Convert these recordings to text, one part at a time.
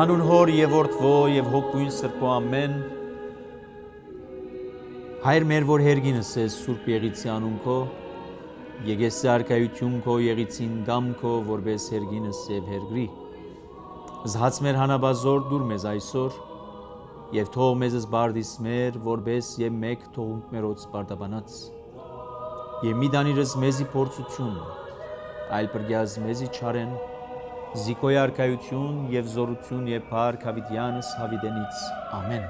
Հանուն հոր եւ որդվո եւ հոգույն սրբո ամեն։ Հայր մեր որ հերգինս ես Սուրբ Եղիցի անուն քո, եկես սարքայություն քո Եղիցին գամ քո, որբես հերգինս եւ հերգրի։ Զհաց մեր հանաբազոր դուր մեզ այսօր եւ թող մեզս բարդիս մեր, որբես եւ մեկ թողունք մերոց բարդաբանած։ Եվ մի դանիրս մեզի փորձություն, այլ բրգյազ մեզի չարեն զիկոյարկայություն եւ զորություն եւ փառք հավիտյանս հավիտենից ամեն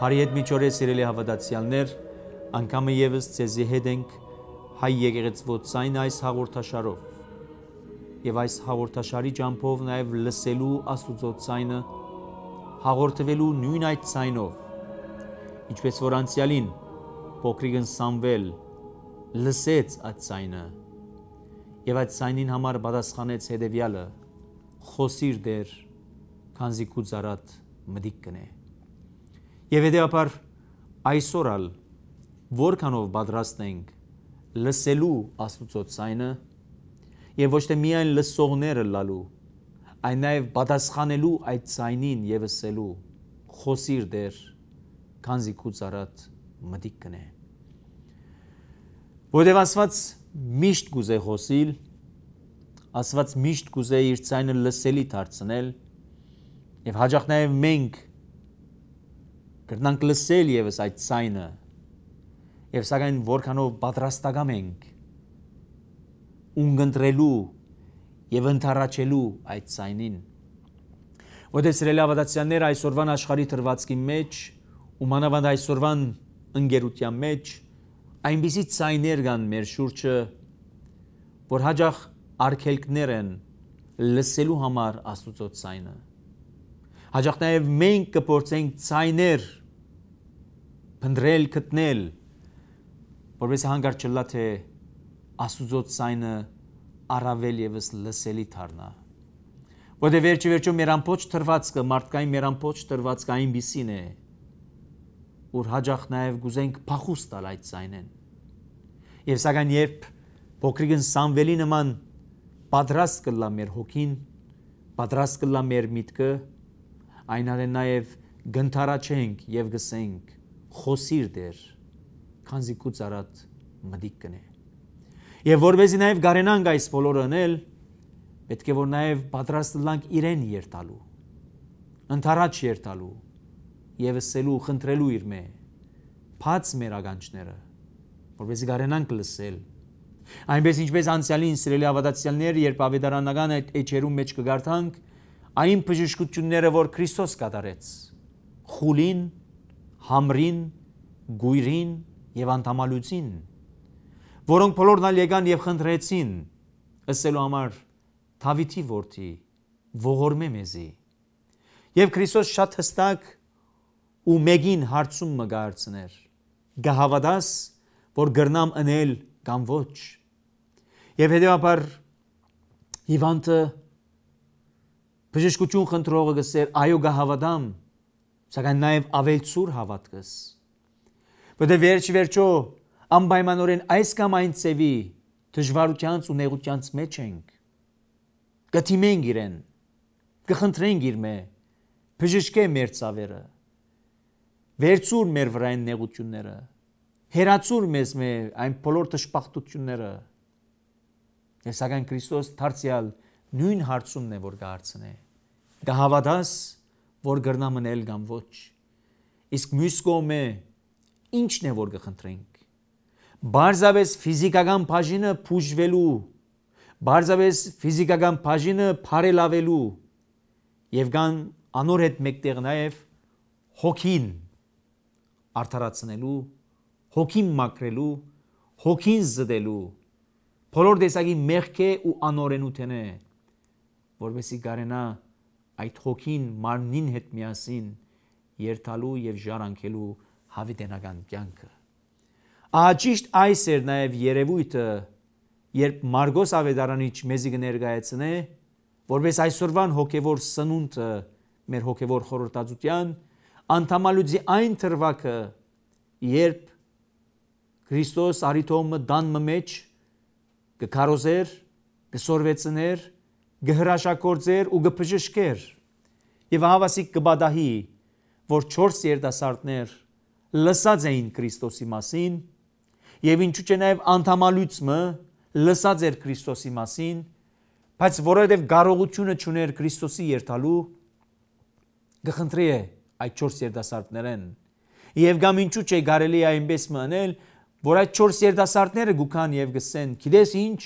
Բարի հետ միջորե սիրելի հավատացյալներ անկամը եւս ցեզի հետ ենք հայ եկեղեցվոցային այս հաղորդաշարով եւ այս հաղորդաշարի ճամփով նաեւ լսելու աստուծո ցայնը հաղորդվելու նույն այդ ցայնով ինչպես որ անցյալին փոքրիկն Սամվել լսեց այդ ցայնը Եվ այդ սայնին համար պատասխանեց հետևյալը. Խոսիր դեր, քանզի քու զարատ մդիկ կնե։ Եվ հետեւաբար այսօր ալ որքանով պատրաստ ենք լսելու Աստուծո ցայնը եւ ոչ թե միայն լսողները լալու, այլ նաեւ պատասխանելու այդ ցայնին եւ ասելու. Խոսիր դեր, քանզի քու զարատ մդիկ կնե։ Որտեւ ասված միշտ գուզե խոսիլ, Աստված միշտ գուզե իր ցայնը լսելի դարձնել եւ հաջող նաեւ մենք կրնանք լսել եւս այդ ցայնը եւ սակայն որքանով պատրաստական ենք ունգընտրելու եւ ընթառաջելու այդ ցայնին Ոդեսրել ավադացիաները այսօրվան աշխարհի դրվածքի մեջ ու մանավանդ այսօրվան ընկերության մեջ այնպիսի ցայներ կան մեր շուրջը, որ հաջող արկելքներ են լսելու համար Աստուծո ցայնը։ Հաջող նաև մենք կփորձենք ցայներ փնտրել, գտնել, որովհետև հանգար չլա թե Աստուծո ցայնը առավել եւս լսելի դառնա։ Որտե վերջի վերջո մեր ամբողջ թրվածքը, մարդկային մեր ամբողջ թրվածքը այնպեսին է, որ հաջող նաև գուզենք փախուստալ այդ ցայնեն։ Եվ սակայն երբ փոքրիկն Սամվելի նման պատրաստ կլա մեր հոգին, պատրաստ կլա մեր միտքը, այն արեն նաև գնթարաչենք եւ գսենք խոսիր դեր, քանզի կուց արած մտիկ կնե։ Եվ որբեզի նաև գարենանք այս բոլորը անել, պետք է որ նաև պատրաստ լինենք իրեն երթալու, ընթարաջ երթալու, եւս սելու խնդրելու իր մե, բաց մեր ագանչները որովհետեւ գարենանք լսել այնպես ինչպես անցյալին սիրելի ավադացյալներ երբ ավետարանական այդ էջերում մեջ կգարթանք այն բժշկությունները որ Քրիստոս կատարեց խուլին համրին գույրին եւ անտամալուցին որոնք բոլորն ալ եկան եւ խնդրեցին ըսելու համար Դավիթի որդի ողորմե մեզի եւ Քրիստոս շատ հստակ ու մեկին հարցում մը գարցներ գահավադաս գա որ գրնամ ընել կամ ոչ։ Եվ հետեւաբար հիվանդը բժշկություն խնդրողը գսեր այո գահավադամ, սակայն նաև ավել ծուր հավատքս։ Որտե վերջ վերջո անպայմանորեն այս կամ այն ծևի դժվարությանց ու նեղությանց մեջ ենք։ Գտիմենք իրեն։ Կխնդրենք իր մե բժշկե մեր ծավերը։ Վերցուր մեր վրային նեղությունները հերացուր մեզ մե այն բոլոր դժբախտությունները։ Ես սակայն Քրիստոս դարձյալ նույն հարցումն է, որ կհարցնե։ Կհավատաս, որ գրնա մնել կամ ոչ։ Իսկ մյուս կողմը ի՞նչն է, որ կխնդրենք։ Բարձավես ֆիզիկական բաժինը փուժվելու, բարձավես ֆիզիկական բաժինը բարելավելու եւ կան անոր հետ մեկտեղ նաեւ հոգին արդարացնելու հոգին մակրելու, հոգին զդելու, բոլոր տեսակի մեղք է ու անօրենություն է, որովհետեւ գարենա այդ հոգին մարմնին հետ միասին երթալու եւ ժառանգելու հավիտենական կյանքը։ Աճիշտ այս էր նաեւ երևույթը, երբ Մարգոս Ավետարանիչ մեզի կներկայացնե, որպես այսօրվան հոգևոր սնունդը մեր հոգևոր խորհրդածության, անթամալուծի այն թրվակը, երբ Քրիստոս արիթոմը դան մեջ գկարոզեր, գսորվեցներ, գհրաշակորձեր ու գփժշկեր։ Եվ հավասիկ կբադահի, որ 4 երդասարտներ լսած էին Քրիստոսի մասին, եւ ինչու՞ չէ նաեւ անթամալույցը լսած էր Քրիստոսի մասին, բայց որովհետև գարողությունը չուներ Քրիստոսի երթալու, գխնդրի է այդ 4 երդասարտներեն։ Եվ գամ ինչու՞ չէ կարելի այնպես մնել, որ այդ 4 երդասարտները գուքան եւ գսեն գիտես ինչ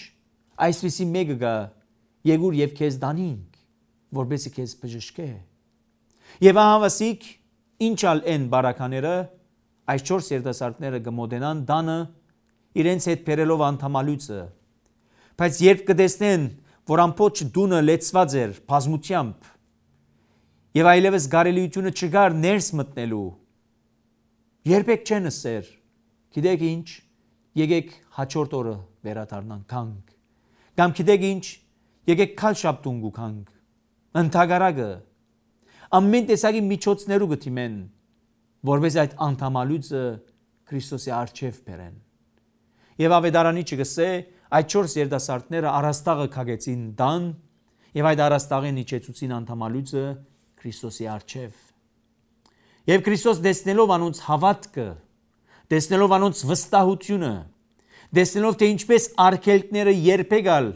այսպիսի մեկը գա եգուր եւ քեզ դանինք որբեսի քեզ բժշկե եւ ահավասիկ ինչալ են բարակաները այս 4 երդասարտները գմոդենան դանը իրենց հետ բերելով անթամալույցը բայց երբ կտեսնեն որ ամբողջ դունը լեցված էր բազմությամբ եւ այլևս գարելիությունը չկար ներս մտնելու երբեք չեն սեր գիտեք ինչ, եկեք հաջորդ օրը վերադառնանք քանք։ Կամ գիտեք ինչ, եկեք քալ շաբթուն գուքանք։ Ընթագարակը ամեն տեսակի միջոցներով գտիմեն, որպես այդ անթամալուծը Քրիստոսի արչև բերեն։ Եվ ավետարանի չգսե, այդ 4 երդասարտները առաստաղը քագեցին դան, եւ այդ առաստաղին իջեցուցին անթամալուծը Քրիստոսի արչև։ Եվ Քրիստոս դեսնելով անոնց հավատքը տեսնելով անոնց վստահությունը, տեսնելով թե ինչպես արգելքները երբեգալ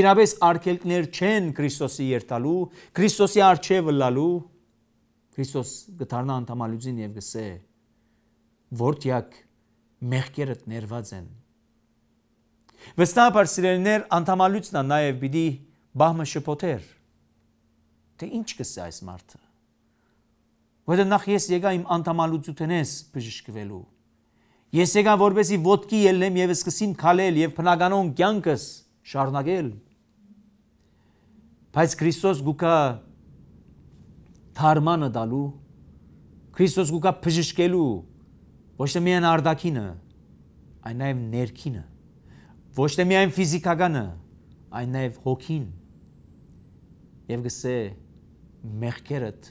իրապես արգելքներ չեն Քրիստոսի երթալու, Քրիստոսի արչևը լալու, Քրիստոս գտարնա անտամալուձին եւ գսե որտյակ մեղքերդ ներված են։ Վստահաբար սիրելիներ անտամալուծնա նաեւ պիտի բահմը շփոթեր։ Թե ինչ կսե այս մարդը։ Որտեղ նախ ես եկա իմ անտամալուծութենես բժշկվելու Ես եկա որպեսի ոտքի ելնեմ եւ սկսեմ քալել եւ փնականոն կյանքս շարունակել։ Բայց Քրիստոս գուկա թարմանը դալու Քրիստոս գուկա բժշկելու ոչ թե միայն արդակինը, այլ նաեւ ներքինը։ Ոչ թե միայն ֆիզիկականը, այլ նաեւ հոգին։ Եվ գսե մեղքերդ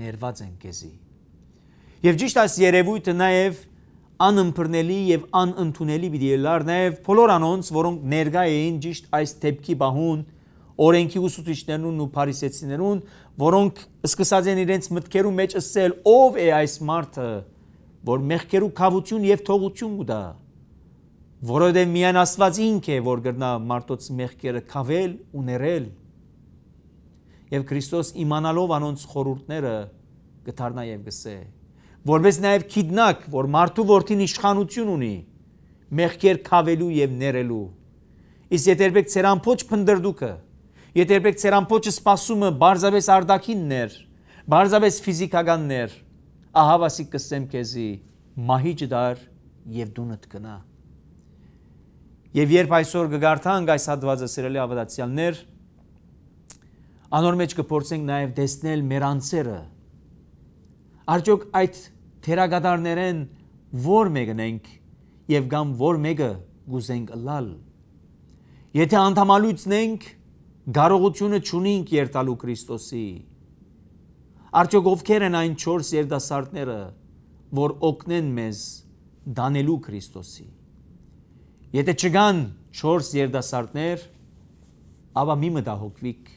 ներված են քեզի։ Եվ ճիշտ այս երևույթը նաև անըմբռնելի եւ անընդունելի պիտի լար նաեւ բոլոր անոնց, որոնք ներկա էին ճիշտ այս դեպքի բահուն օրենքի ուսուցիչներուն ու փարիսեցիներուն, որոնք սկսած են իրենց մտքերու մեջ ասել ով է այս մարդը, որ մեղքերու կավություն եւ թողություն ուտա։ Որովհետեւ միայն Աստված ինք է, որ գրնա մարդոց մեղքերը կավել ու ներել։ Եվ Քրիստոս իմանալով անոնց խորհուրդները գտարնա եւ գսե որպես նաև քիդնակ, որ մարդու որդին իշխանություն ունի մեղքեր քավելու եւ ներելու։ Իսկ եթե երբեք ցերամփոչ փնդրդուկը, եթե երբեք ցերամփոչը սпасումը բարձավես արդակիններ, բարձավես ֆիզիկականներ, ահա վասի կսեմ քեզի մահիճ դար եւ դունդ կնա։ Եվ երբ այսօր կգարթանք այս հատվածը սիրելի ավադացիալներ, անոր մեջ կփորձենք նաև տեսնել մեր անձերը, Արդյոք այդ թերագադարներեն որ մեկն ենք եւ կամ որ մեկը գուզենք լալ։ Եթե անթամալույցնենք, գարողությունը չունենք երտալու Քրիստոսի։ Արդյոք ովքեր են այն 4 երդասարտները, որ օգնեն մեզ դանելու Քրիստոսի։ Եթե չգան 4 երդասարտներ, ապա մի մտահոգվիկ,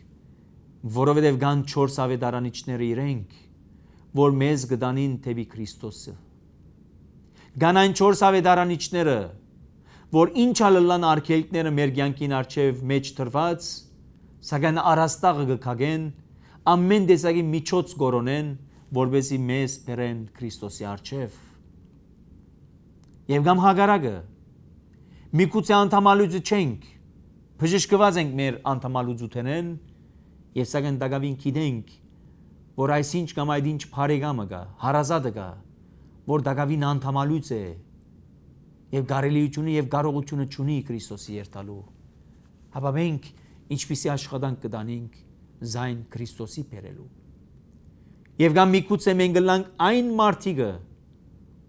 որովհետև կան 4 ավետարանիչները իրենք, որ մեզ գտանին թեպի Քրիստոսը։ Գան այն 4 ավետարանիչները, որ ինչ ալլան արքելքները մեր ցանկին արչև մեջ թրված, սակայն առաստաղը գքագեն, ամեն տեսակի միջոց գորոնեն, որբեսի մեզ բերեն Քրիստոսի արչև։ Եվ գամ հագարակը միգուցե անթամալուծը չենք, բժշկված ենք մեր անթամալուծութենեն, եւ սակայն դակավին գիտենք, որ այսինչ կամ այդինչ բարեկամը գա, հարազատը գա, որ դակավին անդամալուց է եւ գարելիությունը եւ կարողությունը ունի Քրիստոսի երթալու։ Հապա մենք ինչպիսի աշխատանք կդանենք զայն Քրիստոսի բերելու։ Եվ կամ միգուցե մենք գլանք այն մարդիկը,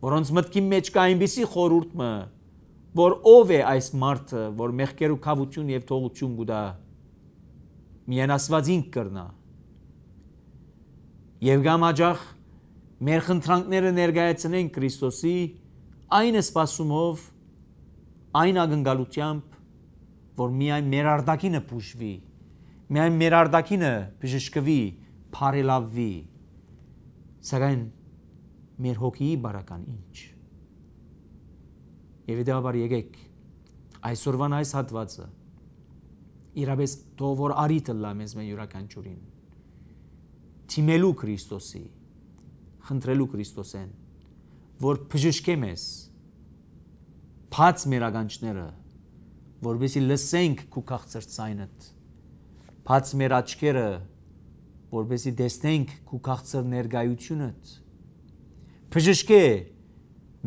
որոնց մտքի մեջ կա այնպիսի խորուրդը, որ ով է այս մարդը, որ մեղքերու կավություն եւ թողություն գուտա։ Միանասվածին կրնա Եվ գամաջախ մեր խնդրանքները ներկայացնեն Քրիստոսի այն սպասումով, այն ագնկալությամբ, որ միայն մեր արդակինը բուժվի, միայն մեր արդակինը բժշկվի, բարելավվի։ Սակայն մեր հոգիի բարական ինչ։ Եվ դեպաբար եկեք այսօրվան այս հատվածը իրապես թող որ արիտը լա մեզ մեր յուրական ճուրին թիմելու Քրիստոսի, խնդրելու Քրիստոսեն, որ բժշկե մեզ բաց մերագանչները, որովհետեւ լսենք քու քաղցր ցայնդ, բաց մեր աչքերը, որովհետեւ տեսնենք քու քաղցր ներկայությունդ, բժշկե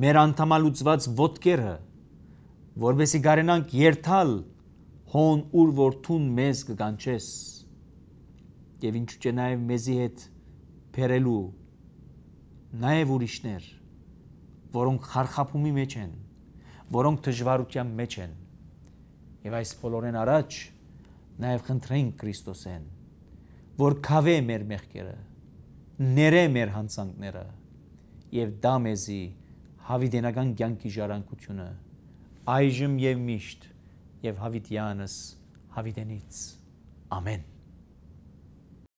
մեր անթամալուծված ոտքերը, որովհետեւ գարենանք երթալ հոն ուր որ թուն մեզ կգանչես եւ ինչու՞ չէ նաեւ մեզի հետ բերելու նաեւ ուրիշներ, որոնք խարխափումի մեջ են, որոնք դժվարության մեջ են։ Եվ այս բոլորեն առաջ նաեւ խնդրենք Քրիստոսեն, որ քավե մեր մեղքերը, ներե մեր հանցանքները եւ դա մեզի հավիտենական կյանքի ժառանգությունը այժմ եւ միշտ եւ հավիտյանս հավիտենից ամեն